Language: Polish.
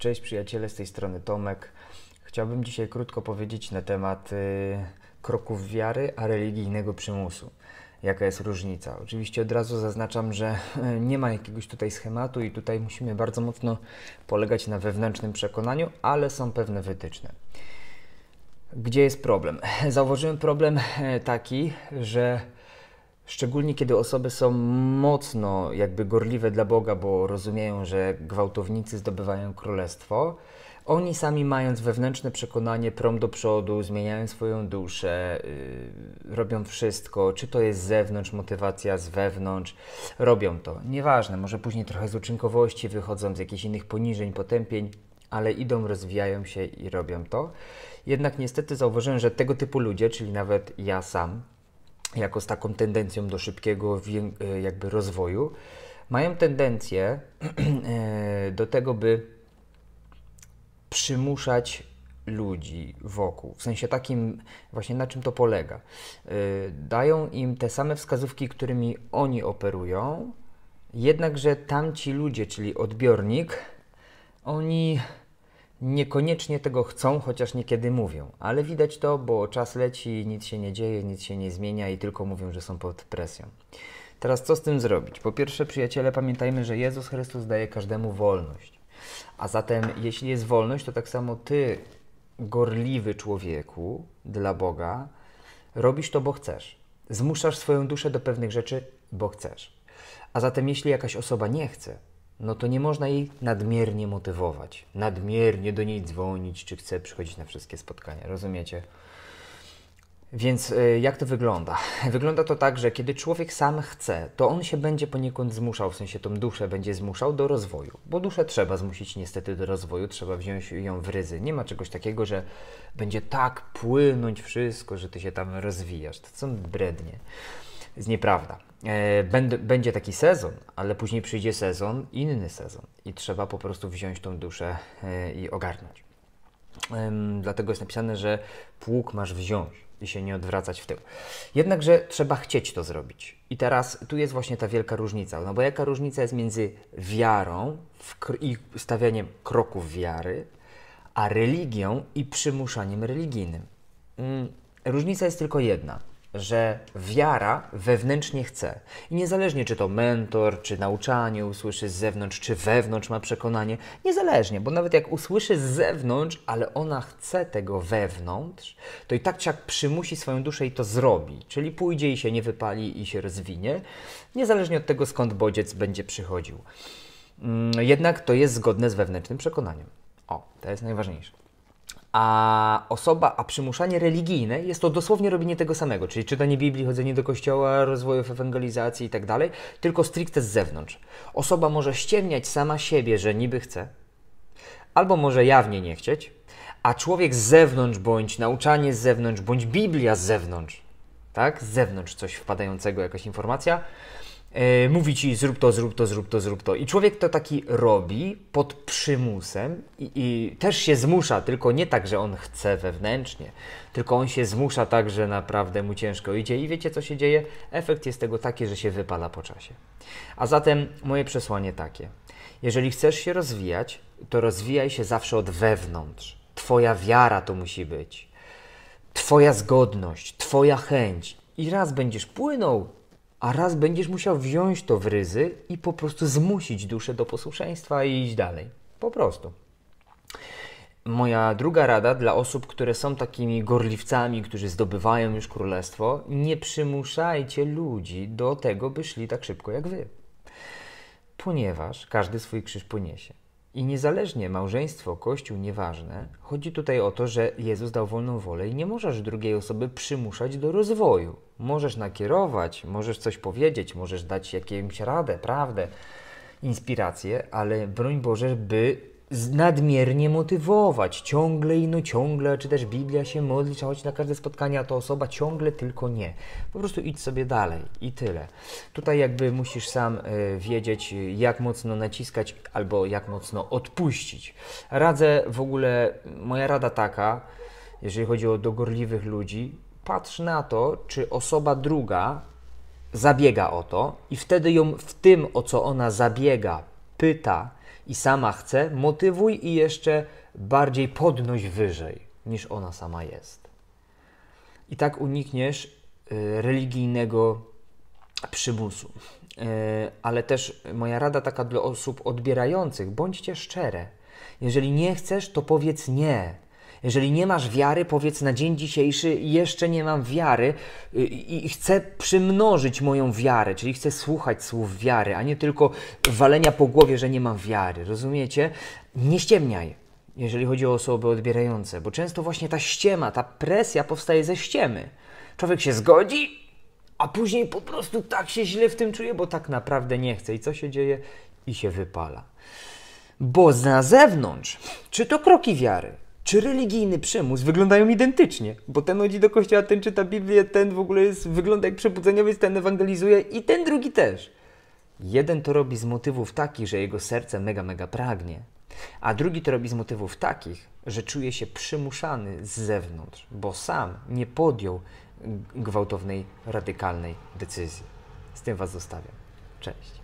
Cześć przyjaciele, z tej strony Tomek. Chciałbym dzisiaj krótko powiedzieć na temat y, kroków wiary, a religijnego przymusu. Jaka jest różnica? Oczywiście od razu zaznaczam, że e, nie ma jakiegoś tutaj schematu i tutaj musimy bardzo mocno polegać na wewnętrznym przekonaniu, ale są pewne wytyczne. Gdzie jest problem? Zauważyłem problem e, taki, że Szczególnie kiedy osoby są mocno jakby gorliwe dla Boga, bo rozumieją, że gwałtownicy zdobywają królestwo, oni sami mając wewnętrzne przekonanie, prom do przodu, zmieniają swoją duszę, yy, robią wszystko, czy to jest z zewnątrz, motywacja z wewnątrz, robią to. Nieważne, może później trochę z uczynkowości wychodzą, z jakichś innych poniżeń, potępień, ale idą, rozwijają się i robią to. Jednak niestety zauważyłem, że tego typu ludzie, czyli nawet ja sam, jako z taką tendencją do szybkiego e, jakby rozwoju, mają tendencję e, do tego, by przymuszać ludzi wokół. W sensie takim, właśnie na czym to polega. E, dają im te same wskazówki, którymi oni operują, jednakże tamci ludzie, czyli odbiornik, oni niekoniecznie tego chcą, chociaż niekiedy mówią. Ale widać to, bo czas leci, nic się nie dzieje, nic się nie zmienia i tylko mówią, że są pod presją. Teraz co z tym zrobić? Po pierwsze, przyjaciele, pamiętajmy, że Jezus Chrystus daje każdemu wolność. A zatem, jeśli jest wolność, to tak samo ty, gorliwy człowieku dla Boga, robisz to, bo chcesz. Zmuszasz swoją duszę do pewnych rzeczy, bo chcesz. A zatem, jeśli jakaś osoba nie chce, no to nie można jej nadmiernie motywować, nadmiernie do niej dzwonić, czy chce przychodzić na wszystkie spotkania, rozumiecie? Więc e, jak to wygląda? Wygląda to tak, że kiedy człowiek sam chce, to on się będzie poniekąd zmuszał, w sensie tą duszę będzie zmuszał do rozwoju, bo duszę trzeba zmusić niestety do rozwoju, trzeba wziąć ją w ryzy. Nie ma czegoś takiego, że będzie tak płynąć wszystko, że ty się tam rozwijasz. To są brednie jest nieprawda. E, będzie taki sezon, ale później przyjdzie sezon, inny sezon i trzeba po prostu wziąć tą duszę e, i ogarnąć. Dlatego jest napisane, że pług masz wziąć i się nie odwracać w tył. Jednakże trzeba chcieć to zrobić. I teraz tu jest właśnie ta wielka różnica. No bo jaka różnica jest między wiarą i stawianiem kroków wiary, a religią i przymuszaniem religijnym? Mm, różnica jest tylko jedna – że wiara wewnętrznie chce. I niezależnie, czy to mentor, czy nauczanie usłyszy z zewnątrz, czy wewnątrz ma przekonanie, niezależnie, bo nawet jak usłyszy z zewnątrz, ale ona chce tego wewnątrz, to i tak ciak przymusi swoją duszę i to zrobi. Czyli pójdzie i się nie wypali i się rozwinie, niezależnie od tego, skąd bodziec będzie przychodził. Mm, jednak to jest zgodne z wewnętrznym przekonaniem. O, to jest najważniejsze a osoba, a przymuszanie religijne jest to dosłownie robienie tego samego, czyli czytanie Biblii, chodzenie do kościoła, rozwój ewangelizacji i tak dalej, tylko stricte z zewnątrz. Osoba może ściemniać sama siebie, że niby chce, albo może jawnie nie chcieć, a człowiek z zewnątrz, bądź nauczanie z zewnątrz, bądź Biblia z zewnątrz, tak? Z zewnątrz coś wpadającego, jakaś informacja, E, mówi ci zrób to, zrób to, zrób to, zrób to. I człowiek to taki robi pod przymusem i, i, też się zmusza, tylko nie tak, że on chce wewnętrznie, tylko on się zmusza tak, że naprawdę mu ciężko idzie i wiecie co się dzieje? Efekt jest tego taki, że się wypala po czasie. A zatem moje przesłanie takie. Jeżeli chcesz się rozwijać, to rozwijaj się zawsze od wewnątrz. Twoja wiara to musi być. Twoja zgodność, Twoja chęć. I raz będziesz płynął a raz będziesz musiał wziąć to w ryzy i po prostu zmusić duszę do posłuszeństwa i iść dalej. Po prostu. Moja druga rada dla osób, które są takimi gorliwcami, którzy zdobywają już królestwo, nie przymuszajcie ludzi do tego, by szli tak szybko jak wy. Ponieważ każdy swój krzyż poniesie. I niezależnie małżeństwo, kościół, nieważne, chodzi tutaj o to, że Jezus dał wolną wolę i nie możesz drugiej osoby przymuszać do rozwoju. Możesz nakierować, możesz coś powiedzieć, możesz dać jakiejś radę, prawdę, inspirację, ale broń Boże, by nadmiernie motywować. Ciągle i no ciągle, czy też Biblia się modli, trzeba chodzić na każde spotkanie, a to osoba ciągle tylko nie. Po prostu idź sobie dalej i tyle. Tutaj jakby musisz sam y, wiedzieć, jak mocno naciskać albo jak mocno odpuścić. Radzę w ogóle, moja rada taka, jeżeli chodzi o dogorliwych ludzi, patrz na to, czy osoba druga zabiega o to i wtedy ją w tym, o co ona zabiega, pyta, i sama chce, motywuj i jeszcze bardziej podnoś wyżej niż ona sama jest. I tak unikniesz y, religijnego przymusu. Y, ale też moja rada taka dla osób odbierających, bądźcie szczere. Jeżeli nie chcesz, to powiedz nie. Jeżeli nie masz wiary, powiedz na dzień dzisiejszy: Jeszcze nie mam wiary y, i chcę przymnożyć moją wiarę, czyli chcę słuchać słów wiary, a nie tylko walenia po głowie, że nie mam wiary. Rozumiecie? Nie ściemniaj jeżeli chodzi o osoby odbierające, bo często właśnie ta ściema, ta presja powstaje ze ściemy. Człowiek się zgodzi, a później po prostu tak się źle w tym czuje, bo tak naprawdę nie chce. I co się dzieje? I się wypala. Bo na zewnątrz, czy to kroki wiary, czy religijny przymus wyglądają identycznie, bo ten chodzi do kościoła, ten czyta Biblię, ten w ogóle jest, wygląda jak przebudzeniowiec, ten ewangelizuje i ten drugi też. Jeden to robi z motywów takich, że jego serce mega, mega pragnie, a drugi to robi z motywów takich, że czuje się przymuszany z zewnątrz, bo sam nie podjął gwałtownej, radykalnej decyzji. Z tym Was zostawiam. Cześć.